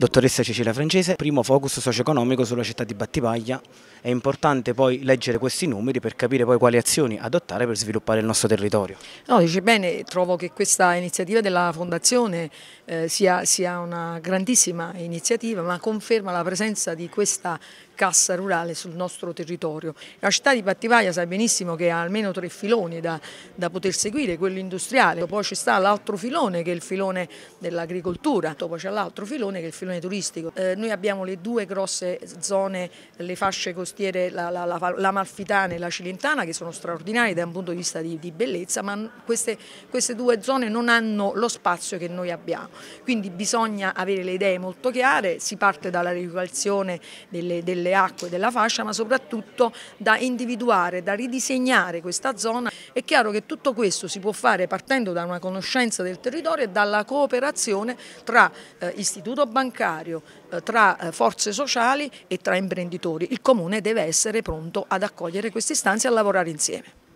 Dottoressa Cecilia Francese, primo focus socio-economico sulla città di Battipaglia. È importante poi leggere questi numeri per capire poi quali azioni adottare per sviluppare il nostro territorio. No, dice bene, trovo che questa iniziativa della Fondazione eh, sia, sia una grandissima iniziativa, ma conferma la presenza di questa cassa rurale sul nostro territorio. La città di Battivaglia sa benissimo che ha almeno tre filoni da, da poter seguire, quello industriale, poi ci sta l'altro filone che è il filone dell'agricoltura, poi c'è l'altro filone che è il filone filone turistico. Eh, noi abbiamo le due grosse zone, le fasce costiere, la, la, la, la Malfitana e la Cilentana, che sono straordinarie da un punto di vista di, di bellezza, ma queste, queste, due zone non hanno lo spazio che noi abbiamo. Quindi bisogna avere le idee molto chiare, si parte dalla ricalcazione delle, delle acque della fascia, ma soprattutto da individuare, da ridisegnare questa zona è chiaro che tutto questo si può fare partendo da una conoscenza del territorio e dalla cooperazione tra eh, istituto bancario, eh, tra eh, forze sociali e tra imprenditori. Il Comune deve essere pronto ad accogliere queste istanze e a lavorare insieme.